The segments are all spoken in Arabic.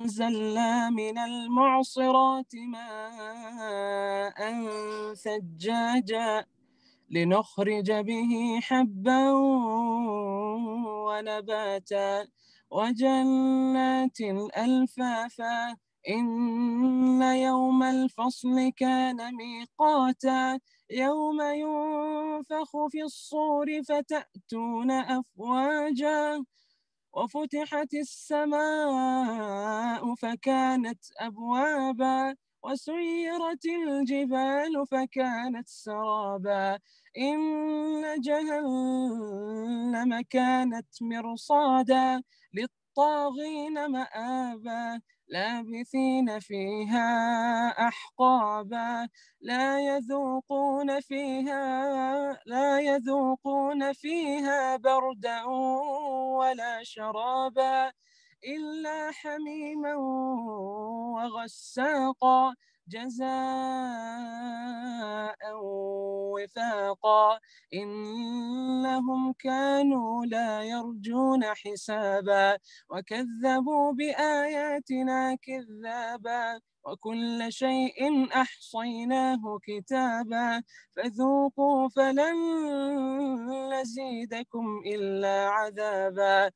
أنزلنا من المعصرات ماء ثجاجا لنخرج به حبا ونباتا وجنات ألفافا إن يوم الفصل كان ميقاتا يوم ينفخ في الصور فتأتون أفواجا وفتحت السماء فكانت أبوابا وسيرت الجبال فكانت سرابا إن جهنم كانت مرصادا للطاغين مآبا لابثين فيها أحقابا لا يذوقون فيها لا يذوقون فيها بردا ولا شرابا إلا حميما وغساقا جزاء وفاقا إنهم كانوا لا يرجون حسابا وكذبوا بآياتنا كذابا وكل شيء أحصيناه كتابا فذوقوا فلن نزيدكم إلا عذابا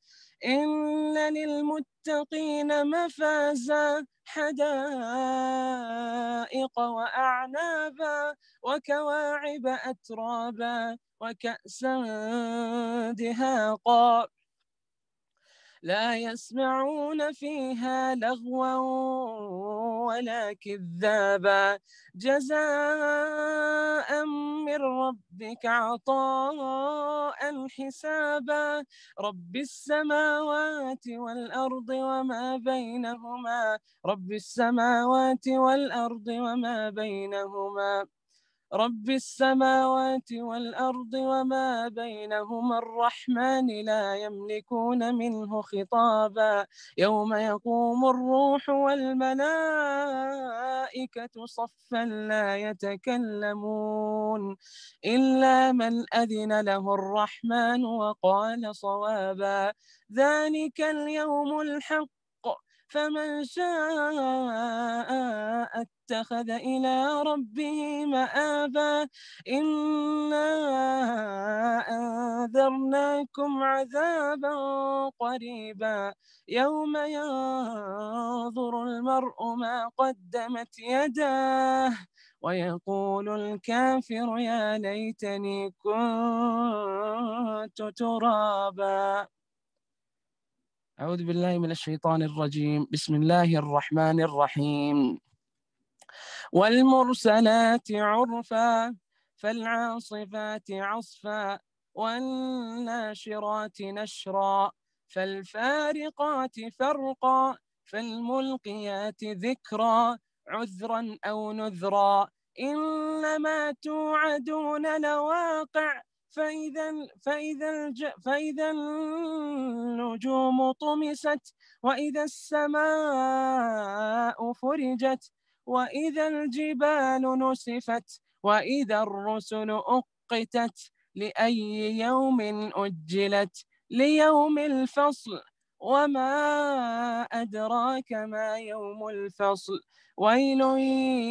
إن للمتقين مفازا حدائق وأعنابا وكواعب أترابا وكأسا دهاقا لا يسمعون فيها لغوا ولا كذابا جزاء من ربك عطاء حسابا رب السماوات والأرض وما بينهما رب السماوات والأرض وما بينهما رب السماوات والأرض وما بينهما الرحمن لا يملكون منه خطابا يوم يقوم الروح والملائكة صفا لا يتكلمون إلا من أذن له الرحمن وقال صوابا ذلك اليوم الحق فمن شاء اتخذ إلى ربه مآبا إنا أنذرناكم عذابا قريبا يوم ينظر المرء ما قدمت يداه ويقول الكافر يا ليتني كنت ترابا أعوذ بالله من الشيطان الرجيم بسم الله الرحمن الرحيم والمرسلات عرفا فالعاصفات عصفا والناشرات نشرا فالفارقات فرقا فالملقيات ذكرا عذرا أو نذرا إنما توعدون لواقع فإذا فإذا فإذا النجوم طمست وإذا السماء فرجت وإذا الجبال نسفت وإذا الرسل أقتت لأي يوم أجلت ليوم الفصل وما أدراك ما يوم الفصل ويل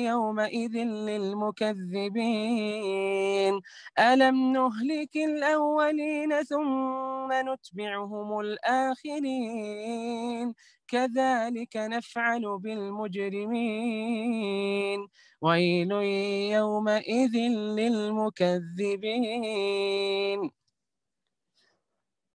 يومئذ للمكذبين ألم نهلك الأولين ثم نتبعهم الآخرين كذلك نفعل بالمجرمين ويل يومئذ للمكذبين